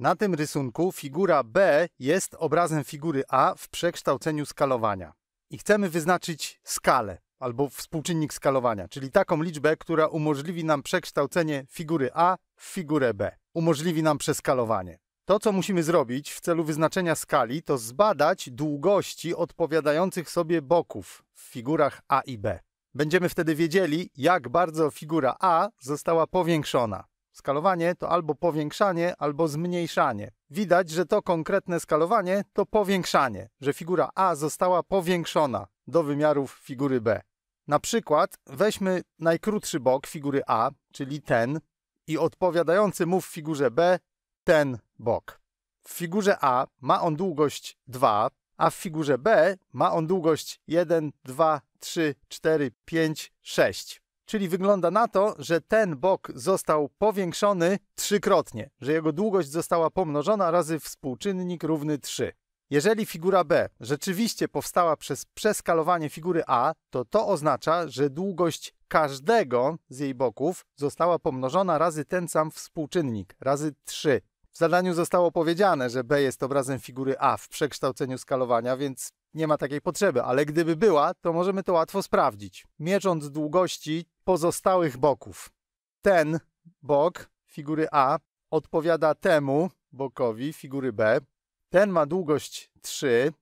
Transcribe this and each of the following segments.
Na tym rysunku figura B jest obrazem figury A w przekształceniu skalowania. I chcemy wyznaczyć skalę albo współczynnik skalowania, czyli taką liczbę, która umożliwi nam przekształcenie figury A w figurę B. Umożliwi nam przeskalowanie. To, co musimy zrobić w celu wyznaczenia skali, to zbadać długości odpowiadających sobie boków w figurach A i B. Będziemy wtedy wiedzieli, jak bardzo figura A została powiększona. Skalowanie to albo powiększanie, albo zmniejszanie. Widać, że to konkretne skalowanie to powiększanie, że figura A została powiększona do wymiarów figury B. Na przykład weźmy najkrótszy bok figury A, czyli ten, i odpowiadający mu w figurze B ten bok. W figurze A ma on długość 2, a w figurze B ma on długość 1, 2, 3, 4, 5, 6. Czyli wygląda na to, że ten bok został powiększony trzykrotnie, że jego długość została pomnożona razy współczynnik równy 3. Jeżeli figura B rzeczywiście powstała przez przeskalowanie figury A, to to oznacza, że długość każdego z jej boków została pomnożona razy ten sam współczynnik, razy 3. W zadaniu zostało powiedziane, że B jest obrazem figury A w przekształceniu skalowania, więc nie ma takiej potrzeby, ale gdyby była, to możemy to łatwo sprawdzić, mierząc długości pozostałych boków. Ten bok figury A odpowiada temu bokowi figury B. Ten ma długość 3,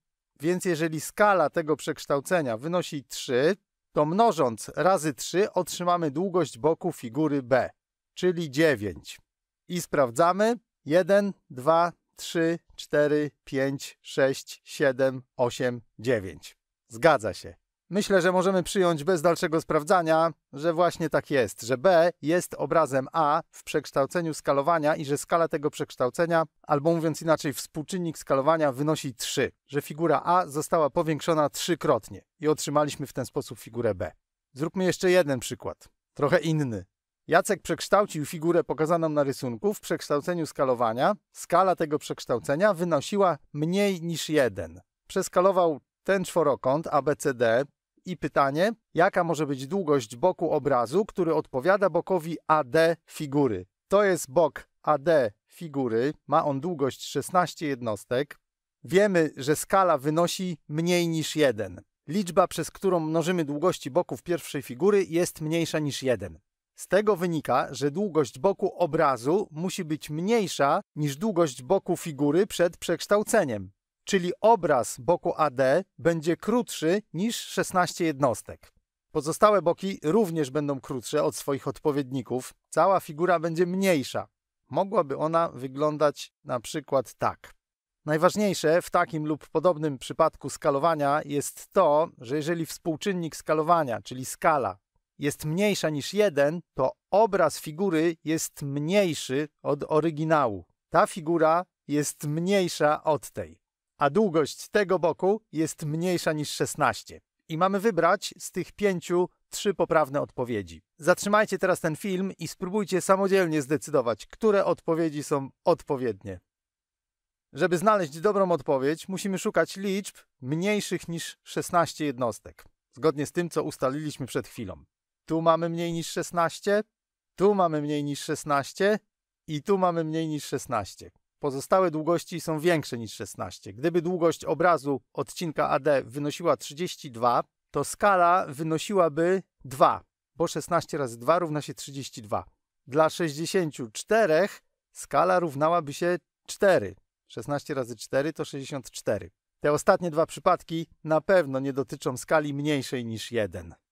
więc jeżeli skala tego przekształcenia wynosi 3, to mnożąc razy 3 otrzymamy długość boku figury B, czyli 9. I sprawdzamy. 1, 2, 3, 4, 5, 6, 7, 8, 9. Zgadza się. Myślę, że możemy przyjąć bez dalszego sprawdzania, że właśnie tak jest, że B jest obrazem A w przekształceniu skalowania i że skala tego przekształcenia, albo mówiąc inaczej, współczynnik skalowania wynosi 3, że figura A została powiększona trzykrotnie i otrzymaliśmy w ten sposób figurę B. Zróbmy jeszcze jeden przykład, trochę inny. Jacek przekształcił figurę pokazaną na rysunku w przekształceniu skalowania. Skala tego przekształcenia wynosiła mniej niż 1. Przeskalował ten czworokąt ABCD i pytanie, jaka może być długość boku obrazu, który odpowiada bokowi AD figury. To jest bok AD figury, ma on długość 16 jednostek. Wiemy, że skala wynosi mniej niż 1. Liczba, przez którą mnożymy długości boków pierwszej figury jest mniejsza niż 1. Z tego wynika, że długość boku obrazu musi być mniejsza niż długość boku figury przed przekształceniem, czyli obraz boku AD będzie krótszy niż 16 jednostek. Pozostałe boki również będą krótsze od swoich odpowiedników, cała figura będzie mniejsza. Mogłaby ona wyglądać na przykład tak. Najważniejsze w takim lub podobnym przypadku skalowania jest to, że jeżeli współczynnik skalowania, czyli skala, jest mniejsza niż 1, to obraz figury jest mniejszy od oryginału. Ta figura jest mniejsza od tej, a długość tego boku jest mniejsza niż 16. I mamy wybrać z tych pięciu trzy poprawne odpowiedzi. Zatrzymajcie teraz ten film i spróbujcie samodzielnie zdecydować, które odpowiedzi są odpowiednie. Żeby znaleźć dobrą odpowiedź, musimy szukać liczb mniejszych niż 16 jednostek, zgodnie z tym, co ustaliliśmy przed chwilą tu mamy mniej niż 16, tu mamy mniej niż 16 i tu mamy mniej niż 16. Pozostałe długości są większe niż 16. Gdyby długość obrazu odcinka AD wynosiła 32, to skala wynosiłaby 2, bo 16 razy 2 równa się 32. Dla 64 skala równałaby się 4. 16 razy 4 to 64. Te ostatnie dwa przypadki na pewno nie dotyczą skali mniejszej niż 1.